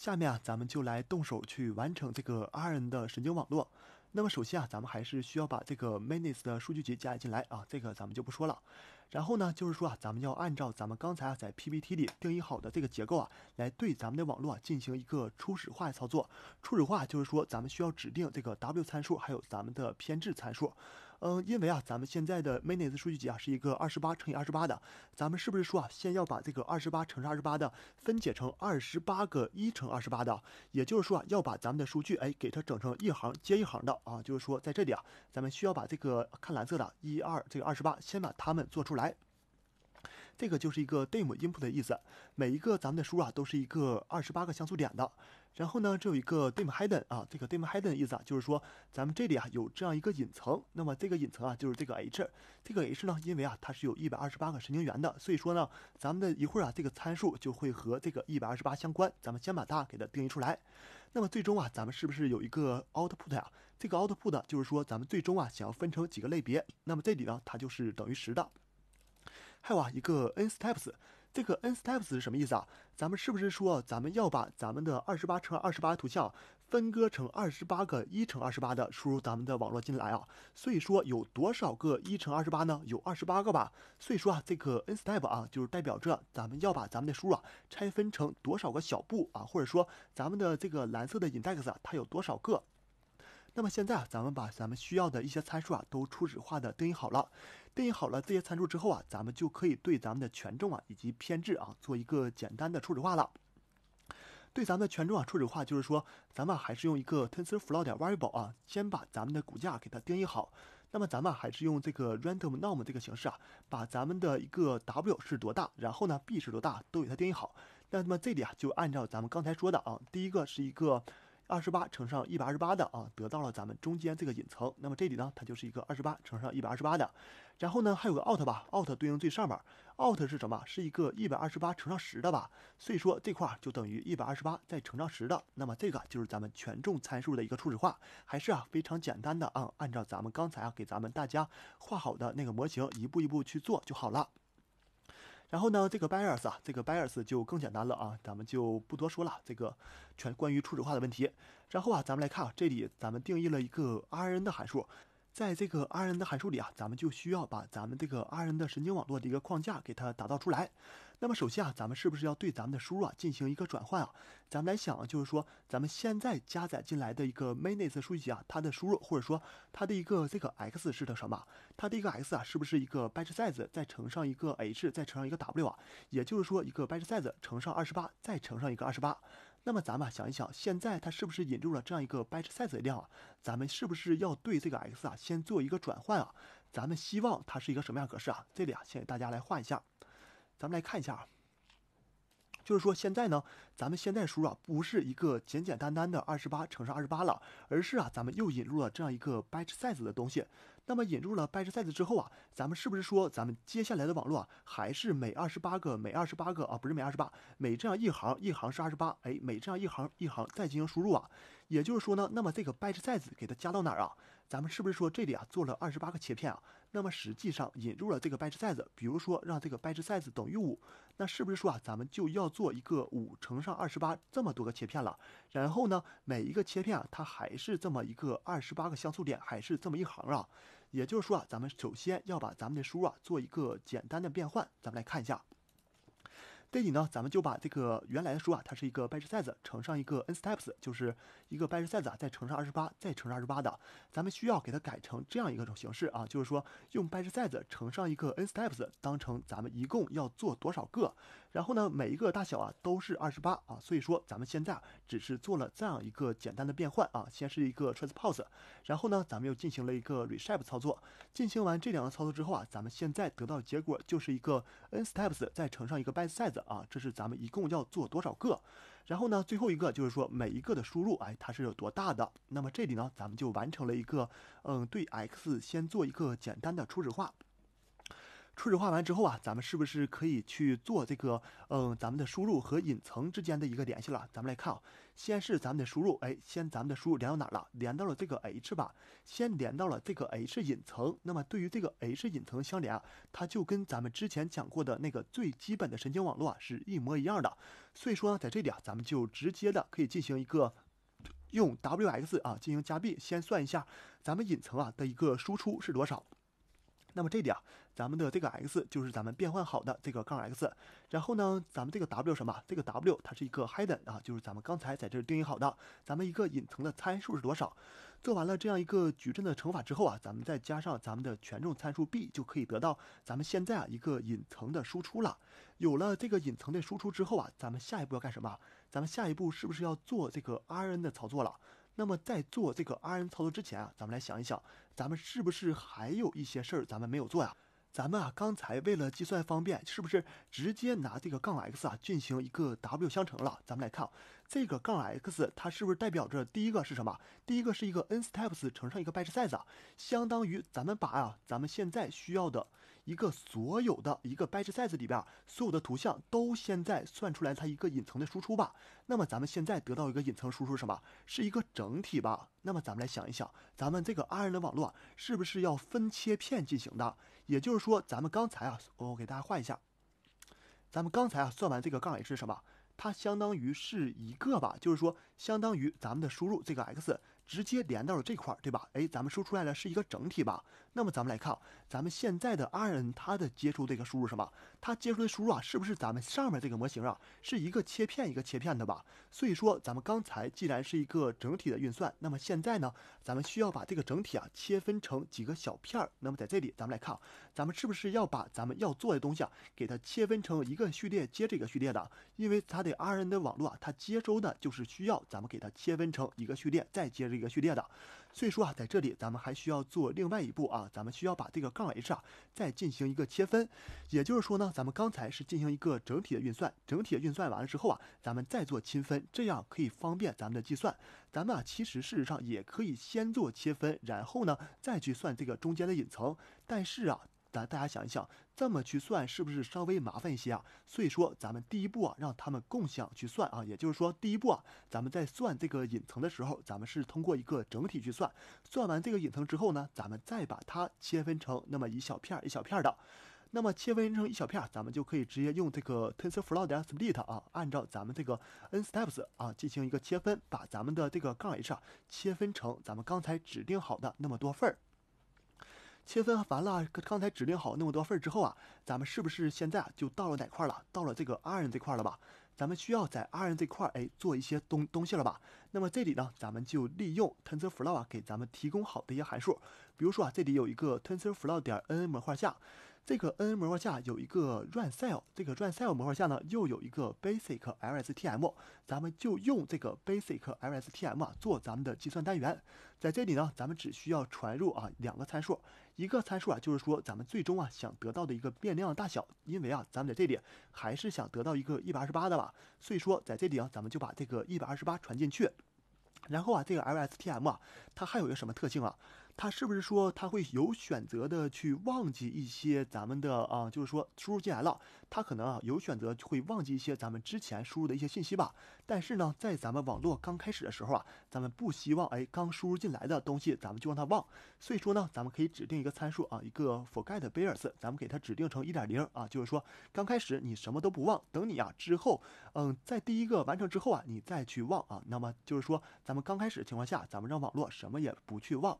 下面啊，咱们就来动手去完成这个 R N 的神经网络。那么首先啊，咱们还是需要把这个 m n i s 的数据集加进来啊，这个咱们就不说了。然后呢，就是说啊，咱们要按照咱们刚才啊在 PPT 里定义好的这个结构啊，来对咱们的网络进行一个初始化操作。初始化就是说，咱们需要指定这个 W 参数，还有咱们的偏置参数。嗯，因为啊，咱们现在的 m i n t e s 数据集啊是一个二十八乘以二十八的，咱们是不是说啊，先要把这个二十八乘上二十八的分解成二十八个一乘二十八的？也就是说啊，要把咱们的数据哎，给它整成一行接一行的啊，就是说在这里啊，咱们需要把这个看蓝色的一二这个二十八，先把它们做出来。这个就是一个 dim input 的意思，每一个咱们的书啊都是一个二十八个像素点的。然后呢，这有一个 dim hidden 啊，这个 dim hidden 的意思啊就是说咱们这里啊有这样一个隐层，那么这个隐层啊就是这个 h，这个 h 呢因为啊它是有128个神经元的，所以说呢咱们的一会儿啊这个参数就会和这个128相关，咱们先把它给它定义出来。那么最终啊咱们是不是有一个 output 啊？这个 output 就是说咱们最终啊想要分成几个类别，那么这里呢它就是等于十的。还有啊，一个 n steps，这个 n steps 是什么意思啊？咱们是不是说咱们要把咱们的二十八乘二十八图像分割成二十八个一乘二十八的输入咱们的网络进来啊？所以说有多少个一乘二十八呢？有二十八个吧。所以说啊，这个 n steps 啊，就是代表着咱们要把咱们的输入啊拆分成多少个小步啊？或者说咱们的这个蓝色的 index 啊，它有多少个？那么现在啊，咱们把咱们需要的一些参数啊都初始化的定义好了。定义好了这些参数之后啊，咱们就可以对咱们的权重啊以及偏置啊做一个简单的初始化了。对咱们的权重啊初始化，就是说咱们还是用一个 TensorFlow 点 Variable 啊，先把咱们的骨架给它定义好。那么咱们还是用这个 Random Norm 这个形式啊，把咱们的一个 W 是多大，然后呢 B 是多大，都给它定义好。那么这里啊，就按照咱们刚才说的啊，第一个是一个。二十八乘上一百二十八的啊，得到了咱们中间这个隐层。那么这里呢，它就是一个二十八乘上一百二十八的。然后呢，还有个 out 吧，out 对应最上面 o u t 是什么？是一个一百二十八乘上十的吧。所以说这块就等于一百二十八再乘上十的。那么这个就是咱们权重参数的一个初始化，还是啊非常简单的啊，按照咱们刚才啊给咱们大家画好的那个模型一步一步去做就好了。然后呢，这个 bias 啊，这个 bias 就更简单了啊，咱们就不多说了。这个全关于初始化的问题。然后啊，咱们来看啊，这里，咱们定义了一个 Rn 的函数。在这个 R N 的函数里啊，咱们就需要把咱们这个 R N 的神经网络的一个框架给它打造出来。那么首先啊，咱们是不是要对咱们的输入啊进行一个转换啊？咱们来想，就是说咱们现在加载进来的一个 mini t 数据集啊，它的输入或者说它的一个这个 x 是的什么？它的一个 x 啊，是不是一个 batch size 再乘上一个 h 再乘上一个 w 啊？也就是说一个 batch size 乘上二十八再乘上一个二十八。那么咱们想一想，现在它是不是引入了这样一个 batch size 的量啊？咱们是不是要对这个 x 啊先做一个转换啊？咱们希望它是一个什么样格式啊？这里啊，先给大家来画一下，咱们来看一下啊。就是说，现在呢，咱们现在输入啊，不是一个简简单单的二十八乘上二十八了，而是啊，咱们又引入了这样一个 batch size 的东西。那么引入了 batch size 之后啊，咱们是不是说，咱们接下来的网络啊，还是每二十八个，每二十八个啊，不是每二十八，每这样一行一行是二十八，哎，每这样一行一行再进行输入啊。也就是说呢，那么这个 batch size 给它加到哪儿啊？咱们是不是说这里啊做了二十八个切片啊？那么实际上引入了这个 batch size，比如说让这个 batch size 等于五，那是不是说啊咱们就要做一个五乘上二十八这么多个切片了？然后呢，每一个切片啊它还是这么一个二十八个像素点，还是这么一行啊。也就是说啊，咱们首先要把咱们的书啊做一个简单的变换，咱们来看一下。这里呢，咱们就把这个原来的书啊，它是一个 batch size 乘上一个 n steps，就是一个 batch size 啊，再乘上二十八，再乘上二十八的，咱们需要给它改成这样一个种形式啊，就是说用 batch size 乘上一个 n steps，当成咱们一共要做多少个。然后呢，每一个大小啊都是二十八啊，所以说咱们现在只是做了这样一个简单的变换啊，先是一个 t r a n s pose，然后呢，咱们又进行了一个 reshape 操作。进行完这两个操作之后啊，咱们现在得到结果就是一个 n steps 再乘上一个 b y t size 啊，这是咱们一共要做多少个。然后呢，最后一个就是说每一个的输入哎它是有多大的。那么这里呢，咱们就完成了一个嗯对 x 先做一个简单的初始化。初始化完之后啊，咱们是不是可以去做这个？嗯，咱们的输入和隐层之间的一个联系了。咱们来看啊，先是咱们的输入，哎，先咱们的输入连到哪了？连到了这个 h 吧，先连到了这个 h 隐层。那么对于这个 h 隐层相连啊，它就跟咱们之前讲过的那个最基本的神经网络啊是一模一样的。所以说呢，在这里啊，咱们就直接的可以进行一个用 wx 啊进行加 b，先算一下咱们隐层啊的一个输出是多少。那么这里啊，咱们的这个 x 就是咱们变换好的这个杠 x，然后呢，咱们这个 w 什么？这个 w 它是一个 hidden 啊，就是咱们刚才在这儿定义好的，咱们一个隐藏的参数是多少？做完了这样一个矩阵的乘法之后啊，咱们再加上咱们的权重参数 b，就可以得到咱们现在啊一个隐藏的输出了。有了这个隐藏的输出之后啊，咱们下一步要干什么？咱们下一步是不是要做这个 RN 的操作了？那么在做这个 RN 操作之前啊，咱们来想一想。咱们是不是还有一些事儿咱们没有做呀？咱们啊，刚才为了计算方便，是不是直接拿这个杠 x 啊进行一个 w 相乘了？咱们来看这个杠 x，它是不是代表着第一个是什么？第一个是一个 n steps 乘上一个 batch size 啊，相当于咱们把啊咱们现在需要的。一个所有的一个 batch size 里边，所有的图像都现在算出来它一个隐层的输出吧。那么咱们现在得到一个隐层输出什么？是一个整体吧。那么咱们来想一想，咱们这个 r n 的网络是不是要分切片进行的？也就是说，咱们刚才啊，我给大家画一下，咱们刚才啊算完这个杠 h 是什么？它相当于是一个吧，就是说相当于咱们的输入这个 x 直接连到了这块儿，对吧？哎，咱们输出来的是一个整体吧。那么咱们来看，咱们现在的 R N 它的接收这个输入是么？它接收的输入啊，是不是咱们上面这个模型啊，是一个切片一个切片的吧？所以说，咱们刚才既然是一个整体的运算，那么现在呢，咱们需要把这个整体啊切分成几个小片儿。那么在这里，咱们来看咱们是不是要把咱们要做的东西啊，给它切分成一个序列接这个序列的？因为它的 R N 的网络啊，它接收的就是需要咱们给它切分成一个序列再接着一个序列的。所以说啊，在这里咱们还需要做另外一步啊，咱们需要把这个杠 h 啊再进行一个切分。也就是说呢，咱们刚才是进行一个整体的运算，整体的运算完了之后啊，咱们再做切分，这样可以方便咱们的计算。咱们啊，其实事实上也可以先做切分，然后呢再去算这个中间的隐层。但是啊。咱大家想一想，这么去算是不是稍微麻烦一些啊？所以说咱们第一步啊，让他们共享去算啊，也就是说第一步啊，咱们在算这个隐层的时候，咱们是通过一个整体去算。算完这个隐层之后呢，咱们再把它切分成那么一小片一小片的。那么切分成一小片，咱们就可以直接用这个 TensorFlow 点 split 啊，按照咱们这个 n steps 啊进行一个切分，把咱们的这个杠 h 切分成咱们刚才指定好的那么多份儿。切分完了，刚才指定好那么多份之后啊，咱们是不是现在就到了哪块了？到了这个 R N 这块了吧？咱们需要在 R N 这块哎做一些东东西了吧？那么这里呢，咱们就利用 TensorFlow 啊给咱们提供好的一些函数，比如说啊，这里有一个 TensorFlow 点 N 模块下。这个 N 模块下有一个 r u n cell，这个 r u n cell 模块下呢又有一个 basic lstm，咱们就用这个 basic lstm 啊做咱们的计算单元。在这里呢，咱们只需要传入啊两个参数，一个参数啊就是说咱们最终啊想得到的一个变量大小，因为啊咱们在这里还是想得到一个一百二十八的吧，所以说在这里啊咱们就把这个一百二十八传进去。然后啊这个 lstm 啊它还有一个什么特性啊？他是不是说他会有选择的去忘记一些咱们的啊？就是说输入进来了，他可能啊有选择会忘记一些咱们之前输入的一些信息吧。但是呢，在咱们网络刚开始的时候啊，咱们不希望哎刚输入进来的东西咱们就让它忘。所以说呢，咱们可以指定一个参数啊，一个 forget b e a s 咱们给它指定成一点零啊，就是说刚开始你什么都不忘。等你啊之后，嗯，在第一个完成之后啊，你再去忘啊。那么就是说咱们刚开始情况下，咱们让网络什么也不去忘。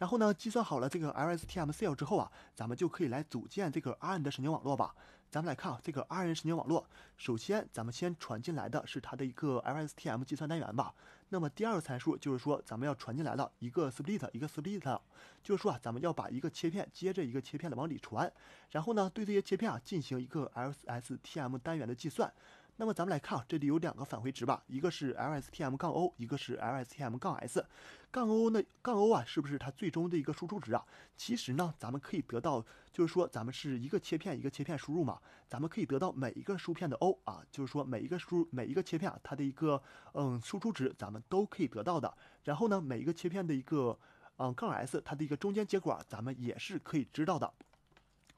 然后呢，计算好了这个 LSTM cell 之后啊，咱们就可以来组建这个 r n 的神经网络吧。咱们来看啊，这个 RNN 神经网络，首先咱们先传进来的是它的一个 LSTM 计算单元吧。那么第二个参数就是说，咱们要传进来的一个 split，一个 split，就是说啊，咱们要把一个切片接着一个切片的往里传，然后呢，对这些切片啊进行一个 LSTM 单元的计算。那么咱们来看啊，这里有两个返回值吧，一个是 LSTM- 杠 O，一个是 LSTM- 杠 S。杠 O 呢，杠 O 啊，是不是它最终的一个输出值啊？其实呢，咱们可以得到，就是说咱们是一个切片一个切片输入嘛，咱们可以得到每一个输片的 O 啊，就是说每一个输每一个切片啊，它的一个嗯输出值，咱们都可以得到的。然后呢，每一个切片的一个嗯杠 S，它的一个中间结果啊，咱们也是可以知道的。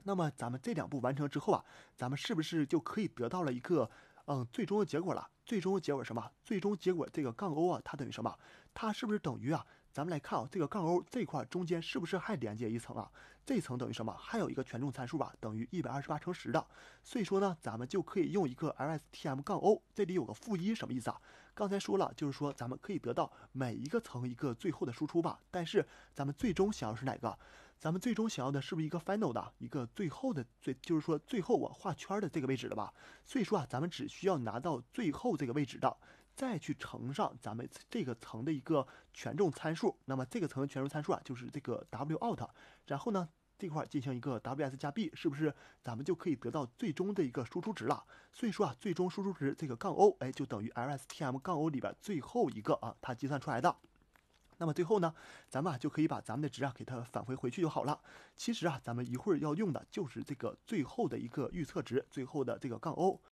那么咱们这两步完成之后啊，咱们是不是就可以得到了一个？嗯，最终的结果了。最终结果什么？最终结果这个杠 O 啊，它等于什么？它是不是等于啊？咱们来看啊，这个杠 O 这块中间是不是还连接一层啊？这层等于什么？还有一个权重参数吧，等于一百二十八乘十的。所以说呢，咱们就可以用一个 LSTM 杠 O。这里有个负一，什么意思啊？刚才说了，就是说咱们可以得到每一个层一个最后的输出吧。但是咱们最终想要是哪个？咱们最终想要的是不是一个 final 的一个最后的最，就是说最后我画圈的这个位置了吧？所以说啊，咱们只需要拿到最后这个位置的。再去乘上咱们这个层的一个权重参数，那么这个层的权重参数啊，就是这个 W out，然后呢这块儿进行一个 W s 加 b，是不是咱们就可以得到最终的一个输出值了？所以说啊，最终输出值这个杠 o，哎，就等于 LSTM 杠 o 里边最后一个啊，它计算出来的。那么最后呢，咱们啊就可以把咱们的值啊给它返回回去就好了。其实啊，咱们一会儿要用的就是这个最后的一个预测值，最后的这个杠 o。